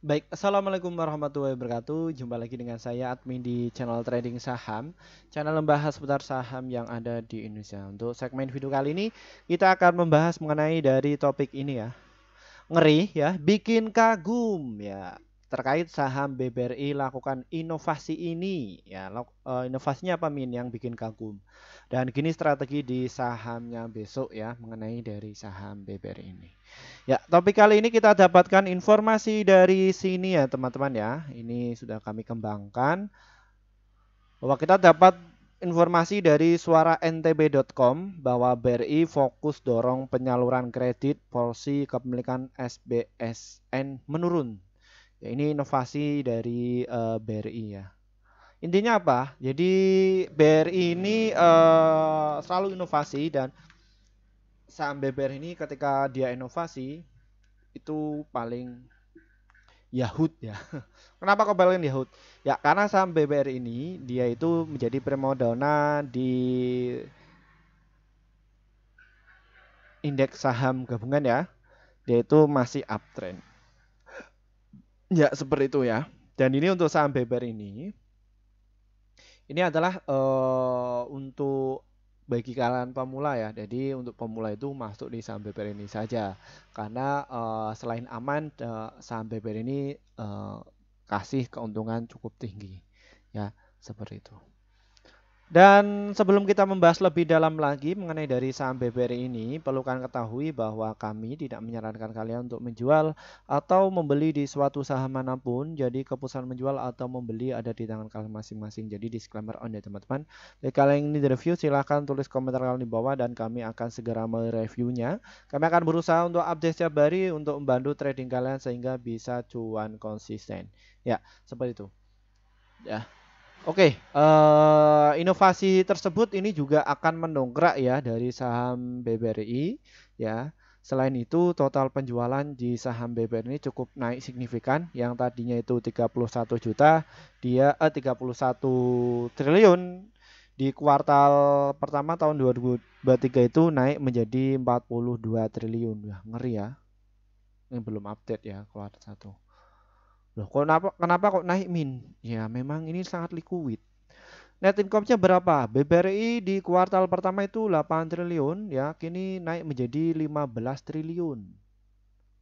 Baik, Assalamualaikum warahmatullahi wabarakatuh. Jumpa lagi dengan saya admin di channel Trading Saham, channel membahas seputar saham yang ada di Indonesia. Untuk segmen video kali ini, kita akan membahas mengenai dari topik ini ya. Ngeri ya, bikin kagum ya terkait saham BBRI lakukan inovasi ini ya eh, inovasinya apa min yang bikin kagum dan gini strategi di sahamnya besok ya mengenai dari saham BBRI ini ya topik kali ini kita dapatkan informasi dari sini ya teman-teman ya ini sudah kami kembangkan bahwa kita dapat informasi dari suara ntb.com bahwa BRI fokus dorong penyaluran kredit polisi kepemilikan SBSN menurun Ya, ini inovasi dari uh, eh, BRI ya. Intinya apa? Jadi BRI ini uh, selalu inovasi dan saham BBR ini ketika dia inovasi itu paling Yahud ya. Kenapa kok paling Yahud? Ya karena saham BBR ini dia itu menjadi premodona di indeks saham gabungan ya. Dia itu masih uptrend. Ya, seperti itu ya. Dan ini untuk saham beber ini ini adalah uh, untuk bagi kalian pemula ya. Jadi untuk pemula itu masuk di saham BEBER ini saja karena uh, selain aman uh, saham BEBER ini uh, kasih keuntungan cukup tinggi ya seperti itu. Dan sebelum kita membahas lebih dalam lagi mengenai dari saham BPR ini, perlu kalian ketahui bahwa kami tidak menyarankan kalian untuk menjual atau membeli di suatu saham manapun. Jadi keputusan menjual atau membeli ada di tangan kalian masing-masing. Jadi disclaimer on ya teman-teman. Jika kalian ingin review, silahkan tulis komentar kalian di bawah dan kami akan segera mereviewnya. Kami akan berusaha untuk update setiap hari untuk membantu trading kalian sehingga bisa cuan konsisten. Ya, seperti itu. Ya. Oke, uh, inovasi tersebut ini juga akan mendongkrak ya dari saham BBRI ya. Selain itu, total penjualan di saham BBRI ini cukup naik signifikan yang tadinya itu 31 juta, dia eh, 31 triliun di kuartal pertama tahun 2023 itu naik menjadi 42 triliun. Wah, ngeri ya. Ini belum update ya kuartal 1. Loh, kenapa kenapa kok naik min? Ya, memang ini sangat likuid. Net income-nya berapa? BBRI di kuartal pertama itu 8 triliun ya, kini naik menjadi 15 triliun.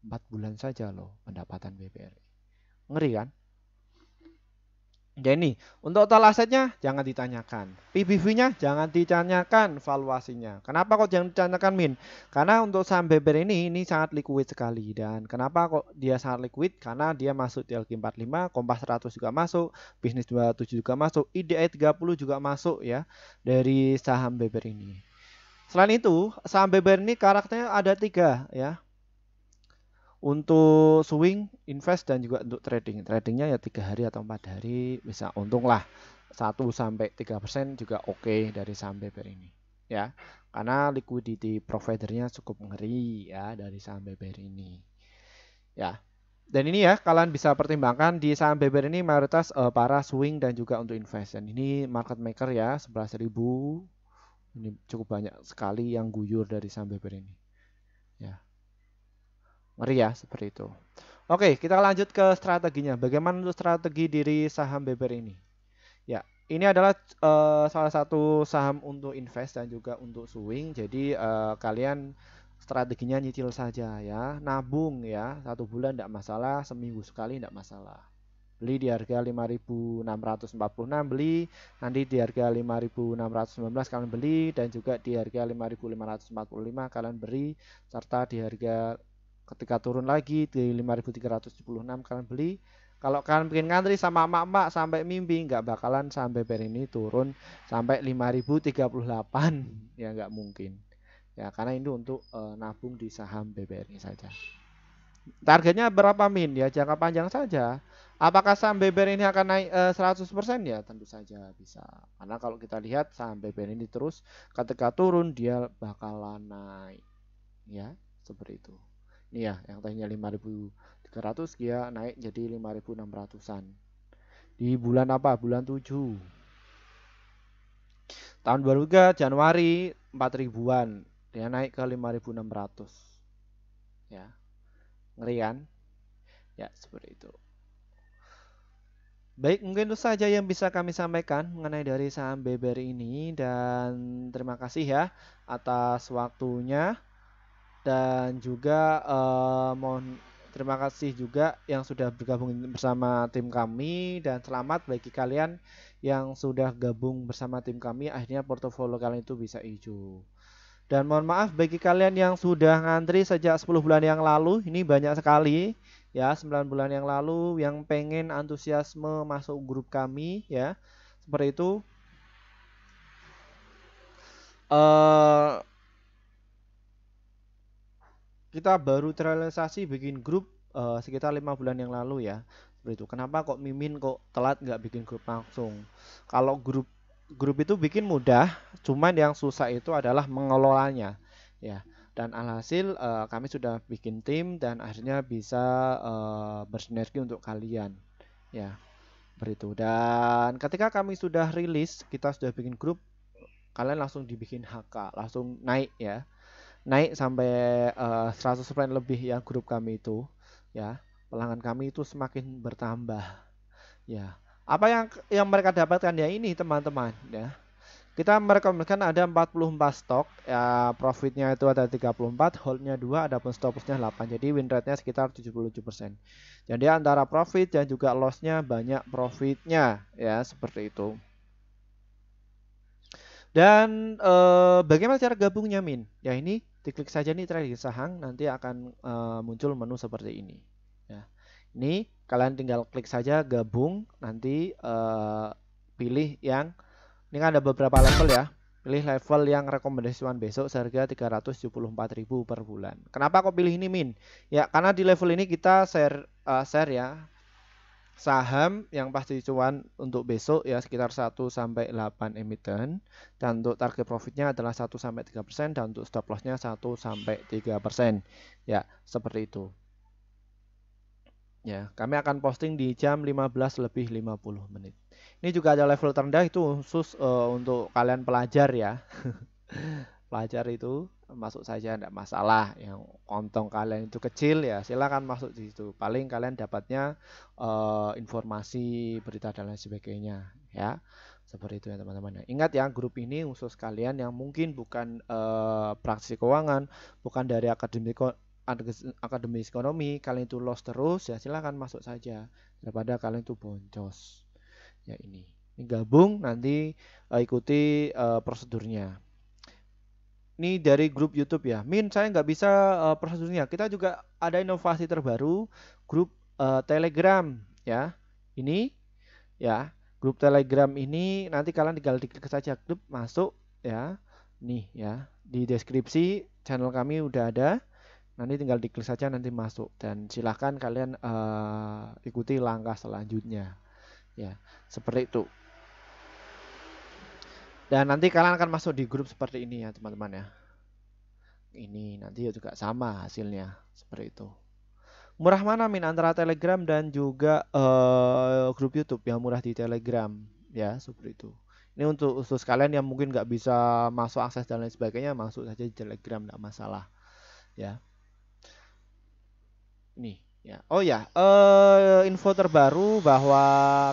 4 bulan saja loh pendapatan BBRI. Ngeri kan? Ya ini, untuk total asetnya jangan ditanyakan. PBV-nya jangan ditanyakan valuasinya. Kenapa kok jangan ditanyakan min? Karena untuk saham beber ini ini sangat liquid sekali dan kenapa kok dia sangat liquid? Karena dia masuk di LQ45, Kompas 100 juga masuk, Bisnis 27 juga masuk, IDI 30 juga masuk ya dari saham beber ini. Selain itu, saham beber ini karakternya ada tiga ya. Untuk swing, invest dan juga untuk trading. Tradingnya ya tiga hari atau empat hari bisa untung lah 1 sampai tiga persen juga oke okay dari saham BBR ini ya. Karena liquidity providernya cukup ngeri ya dari saham BBR ini. Ya. Dan ini ya kalian bisa pertimbangkan di saham BBR ini mayoritas uh, para swing dan juga untuk invest. Dan ini market maker ya 11.000. Ini cukup banyak sekali yang guyur dari saham BBR ini. Ya meriah seperti itu. Oke, kita lanjut ke strateginya. Bagaimana untuk strategi diri saham Beber ini? Ya, ini adalah uh, salah satu saham untuk invest dan juga untuk swing. Jadi uh, kalian strateginya nyicil saja ya, nabung ya, satu bulan tidak masalah, seminggu sekali tidak masalah. Beli di harga 5.646 beli, nanti di harga 5.619 kalian beli dan juga di harga 5.545 kalian beri serta di harga ketika turun lagi di 5376 kalian beli kalau kalian bikin ngantri sama emak-emak sampai mimpi nggak bakalan sampai per ini turun sampai 5038 hmm. ya nggak mungkin ya karena ini untuk e, nabung di saham BBRI saja targetnya berapa min ya jangka panjang saja apakah saham BBRI ini akan naik e, eh, 100% ya tentu saja bisa karena kalau kita lihat saham BBRI ini terus ketika turun dia bakalan naik ya seperti itu Nih ya, yang tadinya 5300 dia naik jadi 5600-an. Di bulan apa? Bulan 7. Tahun baru Januari 4000-an. Dia naik ke 5600. Ya. Ngeri kan? Ya, seperti itu. Baik, mungkin itu saja yang bisa kami sampaikan mengenai dari saham BBR ini dan terima kasih ya atas waktunya dan juga uh, mohon terima kasih juga yang sudah bergabung bersama tim kami dan selamat bagi kalian yang sudah gabung bersama tim kami akhirnya portofolio kalian itu bisa hijau. Dan mohon maaf bagi kalian yang sudah ngantri sejak 10 bulan yang lalu, ini banyak sekali ya 9 bulan yang lalu yang pengen antusiasme masuk grup kami ya. Seperti itu. Eh uh, kita baru terrealisasi bikin grup uh, sekitar lima bulan yang lalu ya seperti kenapa kok mimin kok telat nggak bikin grup langsung kalau grup grup itu bikin mudah cuman yang susah itu adalah mengelolanya ya dan alhasil uh, kami sudah bikin tim dan akhirnya bisa uh, bersinergi untuk kalian ya seperti itu dan ketika kami sudah rilis kita sudah bikin grup kalian langsung dibikin HK langsung naik ya naik sampai uh, eh, 100 lebih ya grup kami itu ya pelanggan kami itu semakin bertambah ya apa yang yang mereka dapatkan ya ini teman-teman ya kita merekomendasikan ada 44 stok ya profitnya itu ada 34 holdnya 2 pun stop lossnya 8 jadi win rate-nya sekitar 77% jadi antara profit dan juga lossnya banyak profitnya ya seperti itu dan eh, bagaimana cara gabungnya min ya ini diklik saja nih trading saham nanti akan e, muncul menu seperti ini ya ini kalian tinggal klik saja gabung nanti e, pilih yang ini kan ada beberapa level ya pilih level yang rekomendasi rekomendasian besok seharga 374.000 per bulan kenapa kok pilih ini min ya karena di level ini kita share uh, share ya saham yang pasti cuan untuk besok ya sekitar 1 sampai 8 emiten dan untuk target profitnya adalah 1 sampai 3% dan untuk stop lossnya 1 sampai 3%. Ya, seperti itu. Ya, kami akan posting di jam 15 lebih 50 menit. Ini juga ada level terendah itu khusus uh, untuk kalian pelajar ya. pelajar itu masuk saja tidak masalah yang kontong kalian itu kecil ya silakan masuk di situ paling kalian dapatnya uh, informasi berita dan lain sebagainya ya seperti itu ya teman-teman. Nah, ingat ya grup ini khusus kalian yang mungkin bukan uh, eh, praksi keuangan, bukan dari akademik akademis ekonomi, kalian itu lost terus ya silakan masuk saja daripada kalian itu boncos. Ya ini. gabung nanti eh, ikuti uh, prosedurnya. Ini dari grup YouTube ya. Min, saya nggak bisa uh, eh, proses Kita juga ada inovasi terbaru grup uh, Telegram ya. Ini ya, grup Telegram ini nanti kalian tinggal diklik saja grup masuk ya. Nih ya, di deskripsi channel kami udah ada. Nanti tinggal diklik saja nanti masuk dan silahkan kalian uh, ikuti langkah selanjutnya. Ya, seperti itu. Dan nanti kalian akan masuk di grup seperti ini ya teman-teman ya. Ini nanti ya juga sama hasilnya seperti itu. Murah mana min antara Telegram dan juga uh, grup YouTube yang murah di Telegram ya seperti itu. Ini untuk khusus kalian yang mungkin nggak bisa masuk akses dan lain sebagainya masuk saja di Telegram nggak masalah ya. Nih Ya. Oh ya, uh, info terbaru bahwa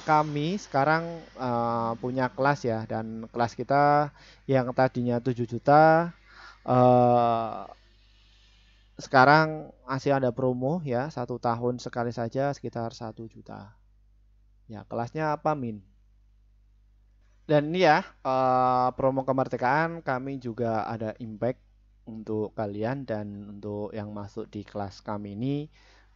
kami sekarang uh, punya kelas ya dan kelas kita yang tadinya 7 juta uh, sekarang masih ada promo ya satu tahun sekali saja sekitar satu juta. Ya kelasnya apa min? Dan ini ya uh, promo kemerdekaan kami juga ada impact untuk kalian dan untuk yang masuk di kelas kami ini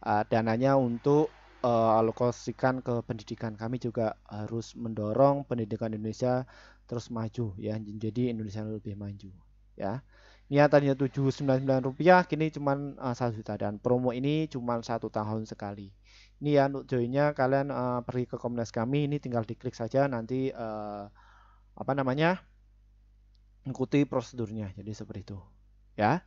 uh, dananya untuk uh, alokasikan ke pendidikan. Kami juga harus mendorong pendidikan Indonesia terus maju ya, jadi Indonesia lebih maju ya. niatannya tadinya sembilan rupiah kini cuma uh, eh, juta dan promo ini cuma satu tahun sekali. Ini ya untuk joinnya kalian uh, pergi ke Komnas kami ini tinggal diklik saja nanti uh, apa namanya? ikuti prosedurnya. Jadi seperti itu ya.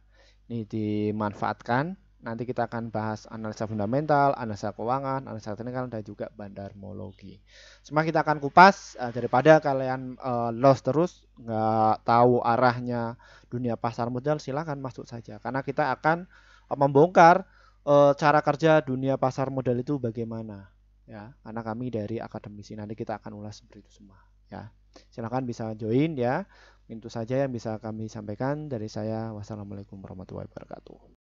Ini dimanfaatkan Nanti kita akan bahas analisa fundamental, analisa keuangan, analisa teknikal, dan juga bandarmologi. Semua kita akan kupas uh, daripada kalian uh, eh, lost terus, nggak tahu arahnya dunia pasar modal, silahkan masuk saja. Karena kita akan uh, membongkar uh, cara kerja dunia pasar modal itu bagaimana. Ya, karena kami dari akademisi nanti kita akan ulas seperti itu semua. Ya, silahkan bisa join ya. Itu saja yang bisa kami sampaikan dari saya. Wassalamualaikum warahmatullahi wabarakatuh.